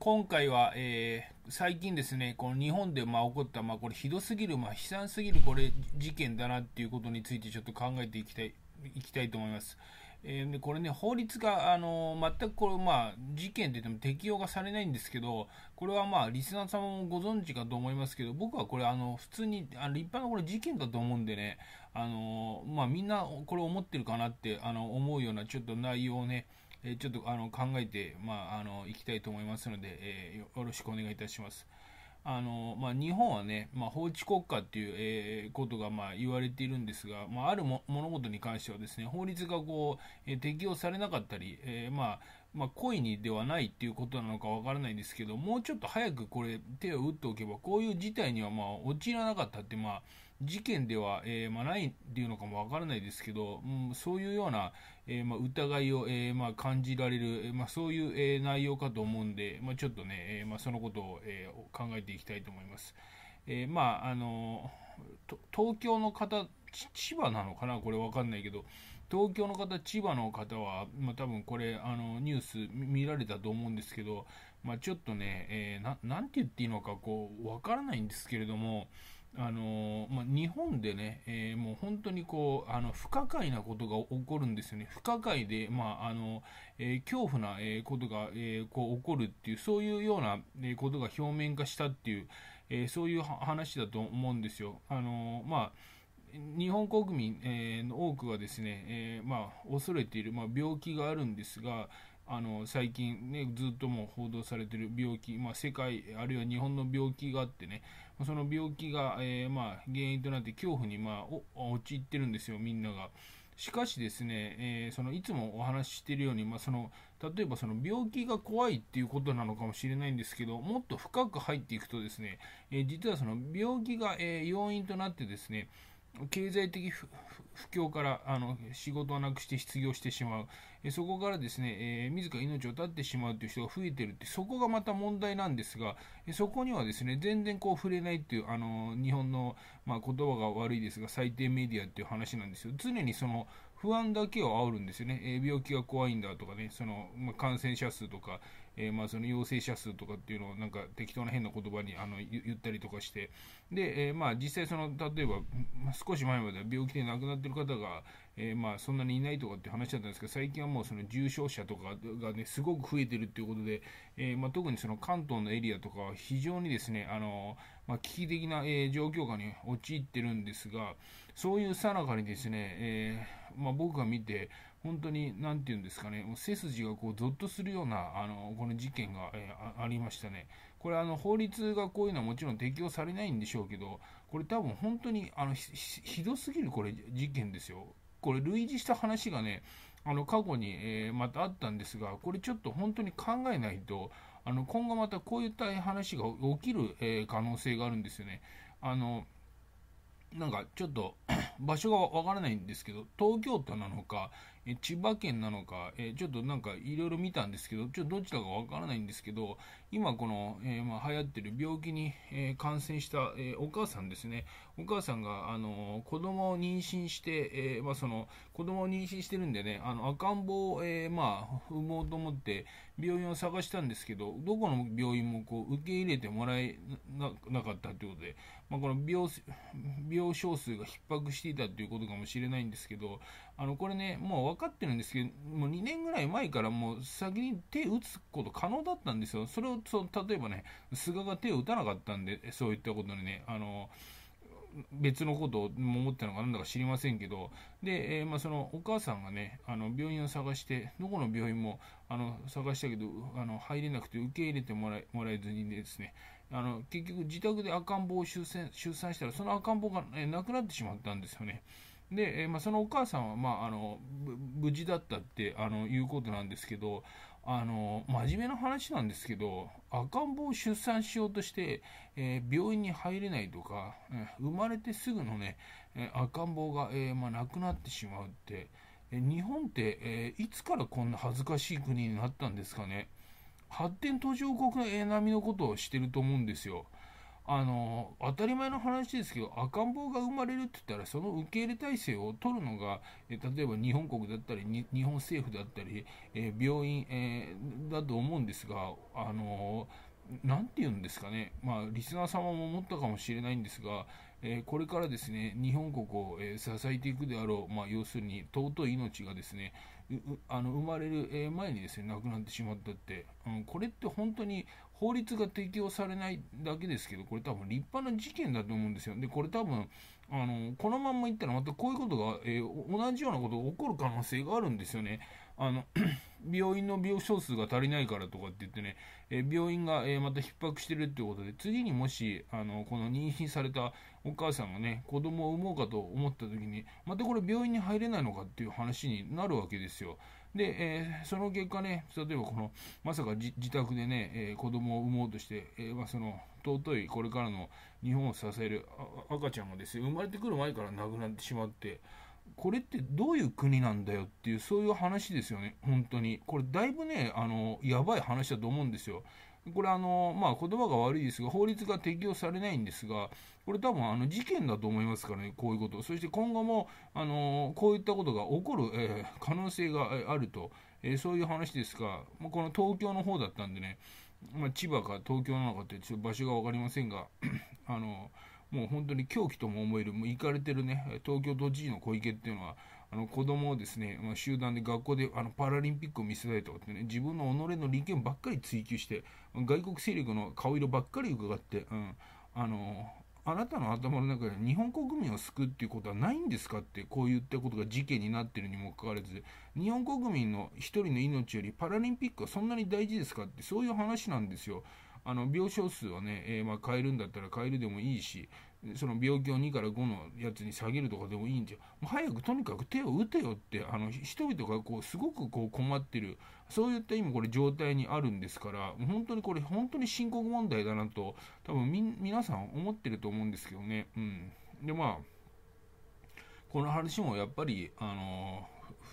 今回は、えー、最近ですね、この日本でまあ起こった、まあ、これひどすぎる、まあ、悲惨すぎるこれ事件だなっていうことについてちょっと考えていきたいいきたいと思います。えー、でこれね、法律が、あのー、全くこれ、まあ、事件って言っても適用がされないんですけど、これはまあ、リスナー様もご存知かと思いますけど、僕はこれ、あの、普通に、あ立派なこれ事件だと思うんでね、あのー、まあ、みんなこれ思ってるかなって、あの、思うようなちょっと内容をね、えちょっとあの考えて、まあ、あの行きたいと思いますので、えよろしくお願いいたします。あのまあ、日本はね、まあ、法治国家っていう、えー、ことがまあ言われているんですが、まあ、あるも物事に関してはですね法律がこう、えー、適用されなかったり、えー、まあまあ、故意にではないっていうことなのかわからないんですけどもうちょっと早くこれ手を打っておけばこういう事態にはまあ陥らなかったってまあ事件では、えーまあ、ないっていうのかもわからないですけど、うん、そういうような、えーまあ、疑いを、えーまあ、感じられる、まあ、そういう、えー、内容かと思うんで、まあ、ちょっとね、えーまあ、そのことを、えー、考えていきたいと思います。えー、まあ、あの東京の方、千葉なのかな、これわかんないけど、東京の方、千葉の方は、まあ、多分これ、あのニュース見られたと思うんですけど、まあ、ちょっとね、えー、ななんて言っていいのかこう、わからないんですけれども、あのまあ、日本でね、えー、もう本当にこうあの不可解なことが起こるんですよね、不可解で、まああのえー、恐怖な、えことが、えこう起こるっていう、そういうような、えことが表面化したっていう、えそういう話だと思うんですよ。あのまあ日本国民の多くがですね、えまあ、恐れている、ま病気があるんですが、あの最近、ね、ずっともう報道されてる病気、まあ、世界あるいは日本の病気があってねその病気が、えー、まあ、原因となって恐怖に、まあ、陥ってるんですよみんなが。しかしですね、えー、そのいつもお話ししているように、まあ、その例えばその病気が怖いっていうことなのかもしれないんですけどもっと深く入っていくとですね、えー、実はその病気が、え要因となってですね経済的不況からあの仕事をなくして失業してしまう、えそこからですね、えー、自ら命を絶ってしまうという人が増えているって、そこがまた問題なんですが、えそこにはですね全然こう触れないっていう、あの日本の、まあ、言葉が悪いですが、最低メディアっていう話なんですよ。常にその不安だけを煽るんですよね、えー、病気が怖いんだとかね、そのまあ、感染者数とか、えー、まあ、その陽性者数とかっていうのをなんか適当な変な言葉にあの言ったりとかして、で、えー、まあ、実際その、例えば、まあ、少し前までは病気で亡くなってる方が、えまあ、そんなにいないとかって話だったんですけど、最近はもうその重症者とかがね、すごく増えてるということで、えまあ、特にその関東のエリアとかは非常にですね、あのま危機的な、え状況下に陥ってるんですが、そういうさなかにですね、えー、まあ、僕が見て、本当に、何て言うんですかね、もう背筋がこう、ぞっとするような、あの、この事件が、えー、ありましたね。これ、あの、法律がこういうのはもちろん適用されないんでしょうけど、これ多分本当に、あの、ひどすぎる、これ、事件ですよ。これ、類似した話がね、あの、過去に、えー、またあったんですが、これちょっと本当に考えないと、あの、今後またこういった話が起きる、え可能性があるんですよね。あの、なんかちょっと 場所がわからないんですけど、東京都なのか、え千葉県なのか、えちょっとなんかいろいろ見たんですけど、ちょっとどちらかわからないんですけど、今この、えー、まあ、流行ってる病気に、え感染した、えお母さんですね、お母さんが、あの子供を妊娠して、えまあ、その子供を妊娠してるんでね、あの赤ん坊を、えまあ、産もうと思って病院を探したんですけど、どこの病院もこう受け入れてもらえなかったということで、まあ、この病床数が逼迫していたということかもしれないんですけど、あのこれね、もう分かってるんですけど、もう2年ぐらい前からもう先に手打つこと可能だったんですよ。それをそ例えばね、菅が手を打たなかったんで、そういったことにね、あの、別のことを思ったのかなんだか知りませんけど、で、えー、まあ、そのお母さんがね、あの病院を探して、どこの病院もあの探したけどあの、入れなくて受け入れてもらえもらえずにですね、あの結局自宅で赤ん坊を出産したら、その赤ん坊が、ね、亡くなってしまったんですよね。で、えまあ、そのお母さんは、まあ、あの無事だったってあのいうことなんですけどあの真面目な話なんですけど赤ん坊を出産しようとして、えー、病院に入れないとか、えー、生まれてすぐのね、えー、赤ん坊が、えまあ、亡くなってしまうって、え日本って、えいつからこんな恥ずかしい国になったんですかね発展途上国並みのことをしてると思うんですよ。あの当たり前の話ですけど赤ん坊が生まれるって言ったらその受け入れ体制を取るのが、え例えば日本国だったり日本政府だったり、え病院、えー、だと思うんですがあの何て言うんですかね、まあ、リスナー様も思ったかもしれないんですが、えー、これからですね、日本国を、えー、支えていくであろう、まあ、要するに尊い命がですね、あの生まれる前にですね亡くなってしまったって、うん、これって本当に法律が適用されないだけですけどこれ多分立派な事件だと思うんですよでこれ多分あのこのまんまいったらまたこういうことが、えー、同じようなことが起こる可能性があるんですよねあの 病院の病床数が足りないからとかって言ってね、え病院が、えまた逼迫してるってことで、次にもし、あの、この妊娠されたお母さんがね、子供を産もうかと思った時に、またこれ病院に入れないのかっていう話になるわけですよ。で、えー、その結果ね、例えばこの、まさか自宅でね、えー、子供を産もうとして、えー、まあ、その、尊いこれからの日本を支える赤ちゃんがですね、生まれてくる前から亡くなってしまって、これってどういう国なんだよっていうそういう話ですよね本当にこれだいぶねあのやばい話だと思うんですよこれあのまあ言葉が悪いですが法律が適用されないんですがこれ多分あの事件だと思いますからねこういうことそして今後もあのこういったことが起こる、えー、可能性があると、えー、そういう話ですがこの東京の方だったんでね、まあ、千葉か東京なのかってちょっと場所が分かりませんが あのもう本当に狂気とも思える、もう行かれてるね、東京都知事の小池っていうのは、あの子供をですね、まあ、集団で学校であのパラリンピックを見せたいとかってね、自分の己の利権ばっかり追求して、外国勢力の顔色ばっかり伺って、うん、あの、あなたの頭の中で日本国民を救うっていうことはないんですかってこう言ったことが事件になってるにもかかわらず日本国民の1人の命よりパラリンピックはそんなに大事ですかってそういう話なんですよ。あの病床数はね、えー、まあ、変えるんだったら変えるでもいいし、その病気を2から5のやつに下げるとかでもいいんじゃ、もう早くとにかく手を打てよって、あの人々がこうすごくこう困ってる、そういった今これ状態にあるんですから、本当にこれ、本当に深刻問題だなと、多分み皆さん思ってると思うんですけどね。うん、で、まあ、この話もやっぱり、あの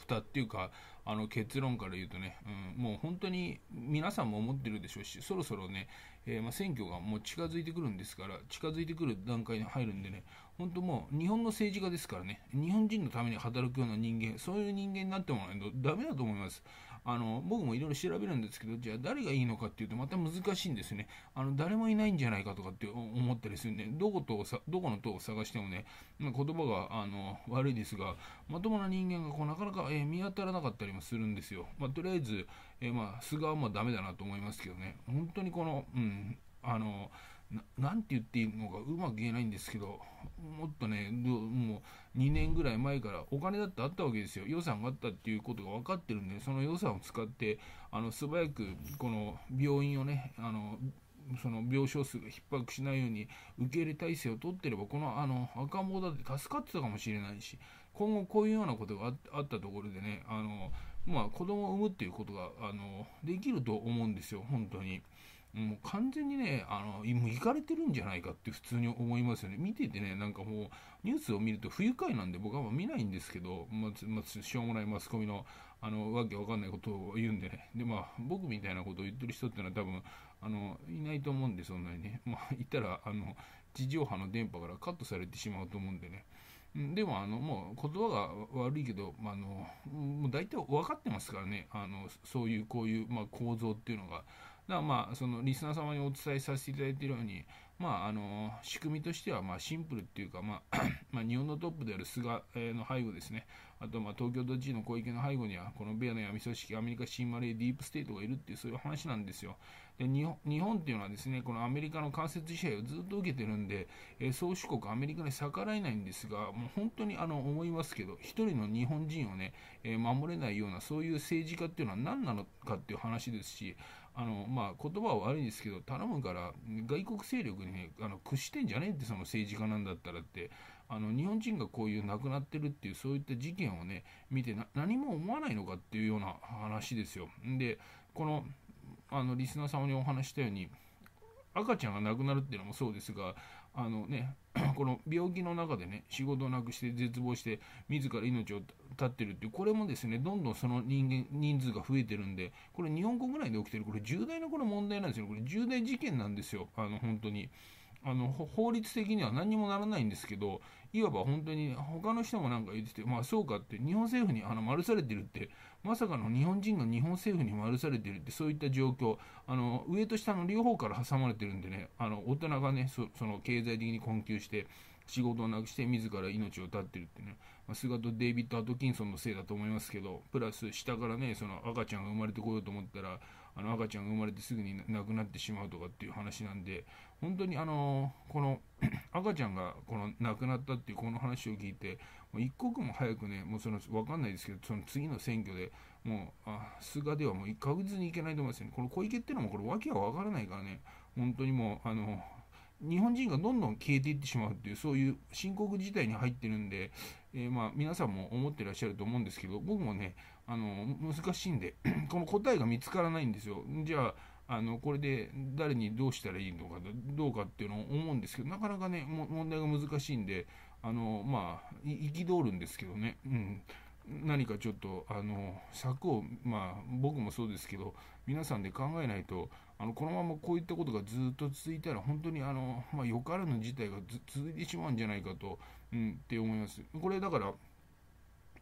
蓋っていうか、あの結論から言うとね、うん、もう本当に皆さんも思ってるでしょうし、そろそろね、えー、ま選挙がもう近づいてくるんですから、近づいてくる段階に入るんでね、本当もう日本の政治家ですからね、日本人のために働くような人間、そういう人間になってもらわないとダメだと思います。あの僕もいろいろ調べるんですけどじゃあ誰がいいのかっていうとまた難しいんですねあの誰もいないんじゃないかとかって思ったりするんでどことさどこの党を探してもね、ま言葉があの悪いですがまともな人間がこうなかなか、えー、見当たらなかったりもするんですよ、まあ、とりあえず、えー、まあ、菅はもうダメだなと思いますけどね本当にこの、うん、あのな何て言っていいのかうまく言えないんですけど、もっとね、もう2年ぐらい前からお金だってあったわけですよ。予算があったっていうことが分かってるんで、その予算を使って、あの素早くこの病院をね、あのその病床数が逼迫しないように受け入れ体制を取ってれば、このあの赤ん坊だって助かってたかもしれないし、今後こういうようなことがあったところでね、あのまあ、子供を産むっていうことがあのできると思うんですよ、本当に。もう完全にね、あの、もう行かれてるんじゃないかって普通に思いますよね。見ててね、なんかもう、ニュースを見ると不愉快なんで僕は見ないんですけど、まあ、まあ、しょうもないマスコミの、あの、わけわかんないことを言うんでね。で、まあ、僕みたいなことを言ってる人ってのは多分、あの、いないと思うんで、そんなにね。まあ、いたら、あの、地上波の電波からカットされてしまうと思うんでね。でも、あの、もう言葉が悪いけど、まあ、あの、もう大体分かってますからね。あの、そういう、こういう、まあ、構造っていうのが。らまあそのリスナー様にお伝えさせていただいているように、まあ、あの仕組みとしてはまシンプルっていうか、まあ ま日本のトップである菅の背後ですね、あとま東京都知事の小池の背後には、このベアの闇組織、アメリカ新レーディープステートがいるっていう、そういう話なんですよ。で日本っていうのはですね、このアメリカの間接支配をずっと受けてるんで、宗主国、アメリカに逆らえないんですが、もう本当にあの思いますけど、1人の日本人をね、守れないような、そういう政治家っていうのは何なのかっていう話ですし、あのまあ、言葉は悪いんですけど、頼むから外国勢力に、ね、あの屈してんじゃねえって、その政治家なんだったらって、あの日本人がこういう亡くなってるっていう、そういった事件をね、見て何も思わないのかっていうような話ですよ。で、このあのリスナー様にお話したように、赤ちゃんが亡くなるっていうのもそうですが、あのね、この病気の中でね、仕事をなくして絶望して、自ら命を絶ってるっていう、これもですね、どんどんその人間、人数が増えてるんで、これ日本国内で起きてる、これ重大なこれ問題なんですよ。これ重大事件なんですよ。あの、本当に。あの、法律的には何にもならないんですけど、いわば本当に他の人もなんか言ってて、まあそうかって、日本政府にあの丸されてるって、まさかの日本人が日本政府に丸されてるって、そういった状況、あの上と下の両方から挟まれてるんでね、あの大人がねそ、その経済的に困窮して、仕事をなくして自ら命を絶ってるってね、まあ、菅とデイビッド・アトキンソンのせいだと思いますけど、プラス下からね、その赤ちゃんが生まれてこようと思ったら、あの赤ちゃんが生まれてすぐに亡くなってしまうとかっていう話なんで本当にあのこの 赤ちゃんがこの亡くなったっていうこの話を聞いてもう一刻も早くねもうその分かんないですけどその次の選挙でもうあ菅ではもう確実にいけないと思いますよねこの小池っていうのもこれ訳は分からないからね本当にもうあの日本人がどんどん消えていってしまうっていう、そういう深刻事態に入ってるんで、えー、まあ皆さんも思ってらっしゃると思うんですけど、僕もね、あの、難しいんで この答えが見つからないんですよ。じゃあ、あの、これで誰にどうしたらいいのか、どうかっていうのを思うんですけど、なかなかね、問題が難しいんで、あの、まあ、憤るんですけどね、うん。何かちょっと、あの、策を、まあ、僕もそうですけど、皆さんで考えないと、あのこのままこういったことがずっと続いたら本当にあの、まあ、よからぬ事態が続いてしまうんじゃないかと、うん、って思います。これだから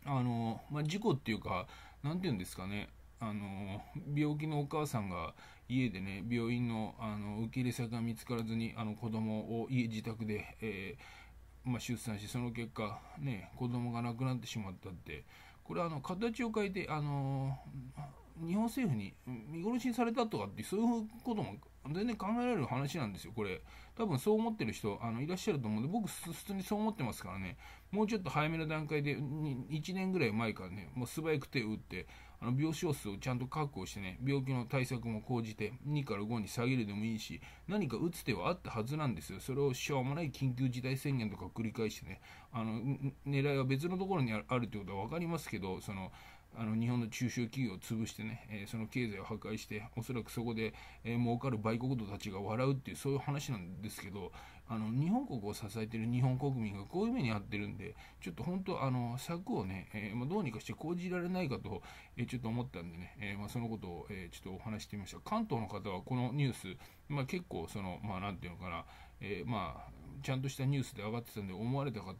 あの、まあ、事故っていうかなんていうんですかねあの病気のお母さんが家でね病院のあの受け入れ先が見つからずにあの子供を家自宅で、えー、まあ、出産しその結果、ね、子供が亡くなってしまったってこれはあの形を変えてあのー日本政府に見殺しにされたとかってそういうことも全然考えられる話なんですよ、これ。多分そう思ってる人あのいらっしゃると思うんで、僕、普通にそう思ってますからね、もうちょっと早めの段階で、1年ぐらい前からね、もう素早く手を打って、あの病床数をちゃんと確保してね、病気の対策も講じて、2から5に下げるでもいいし、何か打つ手はあったはずなんですよ。それをしょうもない緊急事態宣言とか繰り返してね、あの狙いは別のところにあるということは分かりますけど、その、あの日本の中小企業を潰してね、えー、その経済を破壊して、おそらくそこで、えー、儲かる売国奴たちが笑うっていう、そういう話なんですけど、あの日本国を支えてる日本国民がこういう目に遭ってるんで、ちょっと本当、あの策をね、えーまあ、どうにかして講じられないかと、えー、ちょっと思ったんでね、えーまあ、そのことを、えー、ちょっとお話してみました。関東の方はこのニュース、まあ、結構、その、まあ、なんていうのかな、えーまあ、ちゃんとしたニュースで上がってたんで、思われた方、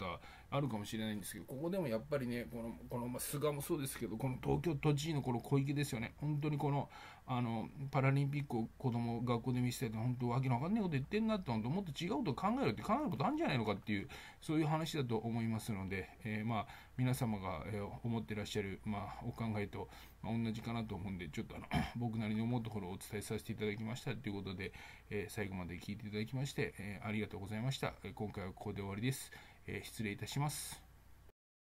あるかもしれないんですけどここでもやっぱりねこのこの、まあ、菅もそうですけどこの東京都知事のこの小池ですよね本当にこのあのパラリンピックを子供学校で見せてて本当わけのわかんないこと言ってんなって本当もっと違うこと考えるって考えることあるんじゃないのかっていうそういう話だと思いますので、えー、まあ皆様が、えー、思ってらっしゃる、まあ、お考えと、まあ、同じかなと思うんでちょっとあの 僕なりに思うところをお伝えさせていただきましたということで、えー、最後まで聞いていただきまして、えありがとうございました今回はここで終わりです。え失礼いたします。